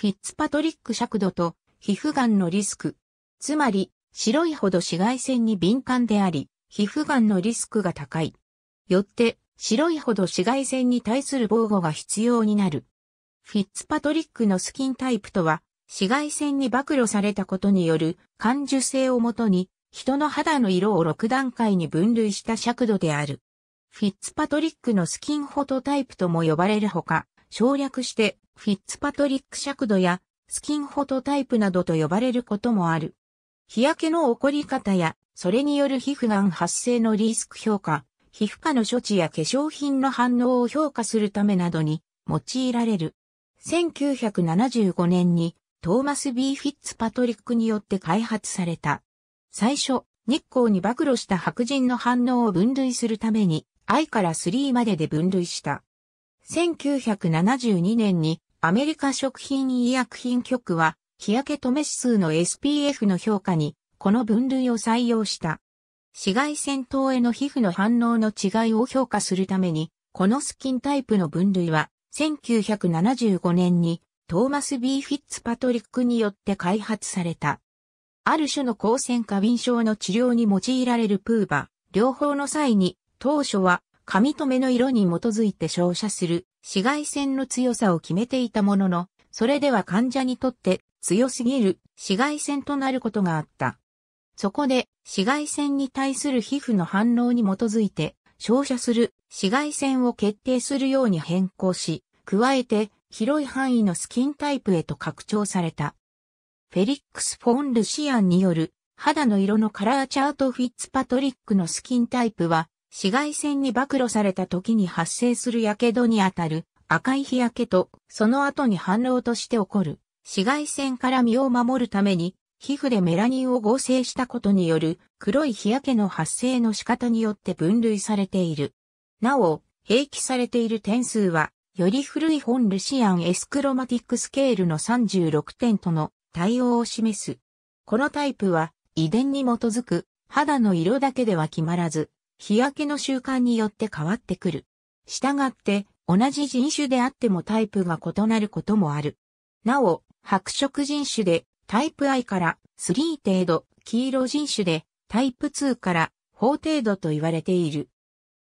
フィッツパトリック尺度と皮膚がんのリスク。つまり、白いほど紫外線に敏感であり、皮膚がんのリスクが高い。よって、白いほど紫外線に対する防護が必要になる。フィッツパトリックのスキンタイプとは、紫外線に暴露されたことによる感受性をもとに、人の肌の色を6段階に分類した尺度である。フィッツパトリックのスキンフォトタイプとも呼ばれるほか、省略してフィッツパトリック尺度やスキンフォトタイプなどと呼ばれることもある。日焼けの起こり方や、それによる皮膚がん発生のリスク評価、皮膚科の処置や化粧品の反応を評価するためなどに用いられる。1975年にトーマス・ B・ フィッツパトリックによって開発された。最初、日光に暴露した白人の反応を分類するために、I から3までで分類した。1972年にアメリカ食品医薬品局は、日焼け止め指数の SPF の評価に、この分類を採用した。紫外線等への皮膚の反応の違いを評価するために、このスキンタイプの分類は、1975年にトーマス・ B・ フィッツパトリックによって開発された。ある種の抗線過敏症の治療に用いられるプーバ、両方の際に、当初は髪留めの色に基づいて照射する紫外線の強さを決めていたものの、それでは患者にとって強すぎる紫外線となることがあった。そこで紫外線に対する皮膚の反応に基づいて照射する紫外線を決定するように変更し、加えて広い範囲のスキンタイプへと拡張された。フェリックス・フォン・ルシアンによる肌の色のカラーチャートフィッツパトリックのスキンタイプは紫外線に暴露された時に発生する火傷にあたる赤い日焼けとその後に反応として起こる紫外線から身を守るために皮膚でメラニンを合成したことによる黒い日焼けの発生の仕方によって分類されている。なお、併記されている点数は、より古い本ルシアン・エスクロマティックスケールの36点との対応を示す。このタイプは遺伝に基づく肌の色だけでは決まらず、日焼けの習慣によって変わってくる。したがって、同じ人種であってもタイプが異なることもある。なお、白色人種でタイプ I から3程度、黄色人種でタイプ2から4程度と言われている。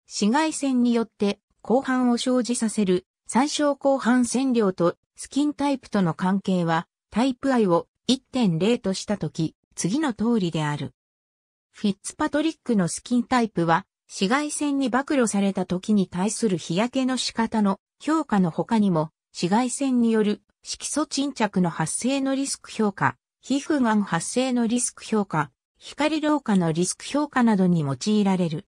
紫外線によって後半を生じさせる最小後半線量とスキンタイプとの関係はタイプ I を1.0としたとき、次の通りである。フィッツパトリックのスキンタイプは紫外線に曝露された時に対する日焼けの仕方の評価の他にも、紫外線による色素沈着の発生のリスク評価、皮膚がん発生のリスク評価、光老化のリスク評価などに用いられる。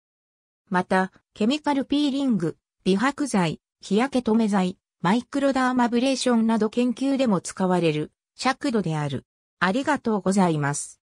また、ケミカルピーリング、美白剤、日焼け止め剤、マイクロダーマブレーションなど研究でも使われる尺度である。ありがとうございます。